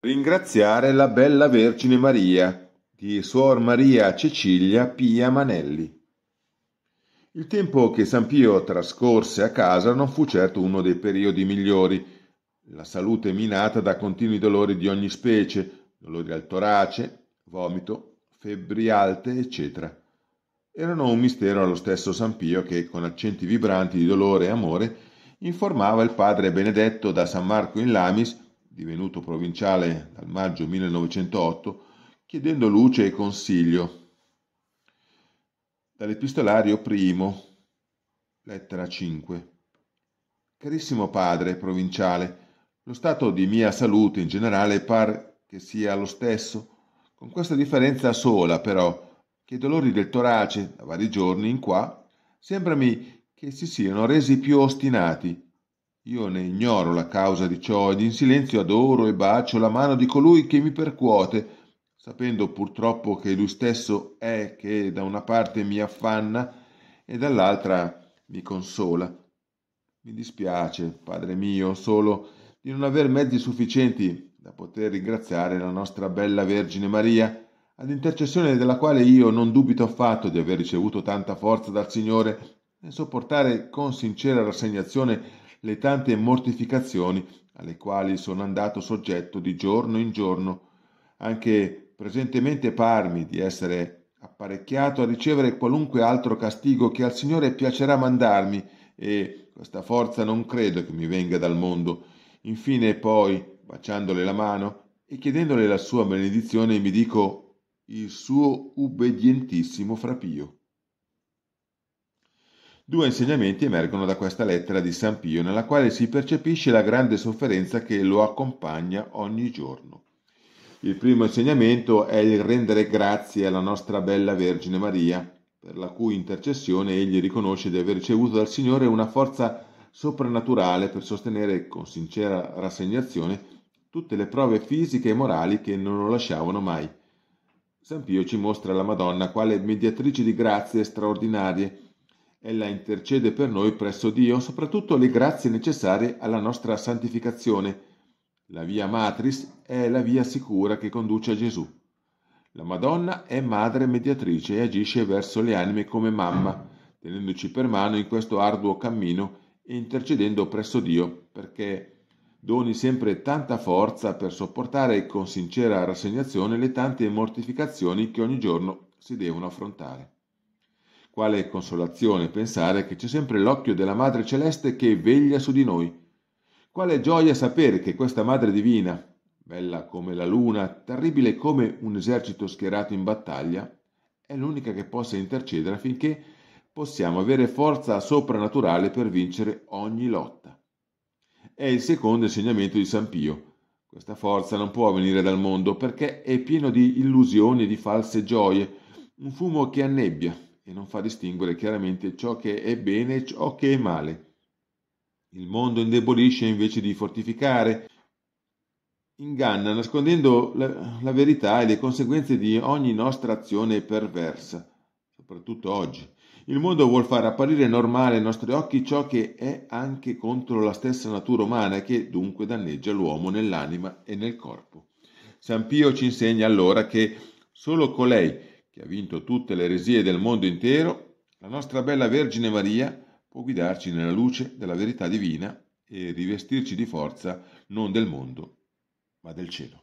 Ringraziare la bella Vergine Maria di Suor Maria Cecilia Pia Manelli. Il tempo che San Pio trascorse a casa non fu certo uno dei periodi migliori, la salute minata da continui dolori di ogni specie, dolori al torace, vomito, febbri alte, eccetera. Erano un mistero allo stesso San Pio che, con accenti vibranti di dolore e amore, informava il padre Benedetto da San Marco in Lamis divenuto provinciale dal maggio 1908, chiedendo luce e consiglio. Dall'epistolario primo, lettera 5. Carissimo padre provinciale, lo stato di mia salute in generale par che sia lo stesso, con questa differenza sola però che i dolori del torace da vari giorni in qua sembrami che si siano resi più ostinati io ne ignoro la causa di ciò ed in silenzio adoro e bacio la mano di colui che mi percuote, sapendo purtroppo che lui stesso è che da una parte mi affanna e dall'altra mi consola. Mi dispiace, Padre mio, solo di non aver mezzi sufficienti da poter ringraziare la nostra bella Vergine Maria, ad intercessione della quale io non dubito affatto di aver ricevuto tanta forza dal Signore e sopportare con sincera rassegnazione le tante mortificazioni alle quali sono andato soggetto di giorno in giorno. Anche presentemente parmi di essere apparecchiato a ricevere qualunque altro castigo che al Signore piacerà mandarmi e questa forza non credo che mi venga dal mondo. Infine poi, baciandole la mano e chiedendole la sua benedizione, mi dico il suo ubbidientissimo frapio. Due insegnamenti emergono da questa lettera di San Pio, nella quale si percepisce la grande sofferenza che lo accompagna ogni giorno. Il primo insegnamento è il rendere grazie alla nostra bella Vergine Maria, per la cui intercessione egli riconosce di aver ricevuto dal Signore una forza soprannaturale per sostenere con sincera rassegnazione tutte le prove fisiche e morali che non lo lasciavano mai. San Pio ci mostra la Madonna quale mediatrice di grazie straordinarie Ella intercede per noi presso Dio, soprattutto le grazie necessarie alla nostra santificazione. La via matris è la via sicura che conduce a Gesù. La Madonna è madre mediatrice e agisce verso le anime come mamma, tenendoci per mano in questo arduo cammino e intercedendo presso Dio perché doni sempre tanta forza per sopportare con sincera rassegnazione le tante mortificazioni che ogni giorno si devono affrontare. Quale consolazione pensare che c'è sempre l'occhio della Madre Celeste che veglia su di noi. Quale gioia sapere che questa Madre Divina, bella come la luna, terribile come un esercito schierato in battaglia, è l'unica che possa intercedere affinché possiamo avere forza soprannaturale per vincere ogni lotta. È il secondo insegnamento di San Pio. Questa forza non può venire dal mondo perché è pieno di illusioni e di false gioie, un fumo che annebbia, e non fa distinguere chiaramente ciò che è bene e ciò che è male. Il mondo indebolisce invece di fortificare, inganna nascondendo la, la verità e le conseguenze di ogni nostra azione perversa, soprattutto oggi. Il mondo vuol far apparire normale ai nostri occhi ciò che è anche contro la stessa natura umana e che dunque danneggia l'uomo nell'anima e nel corpo. San Pio ci insegna allora che solo colei che ha vinto tutte le eresie del mondo intero, la nostra bella Vergine Maria può guidarci nella luce della verità divina e rivestirci di forza non del mondo, ma del cielo.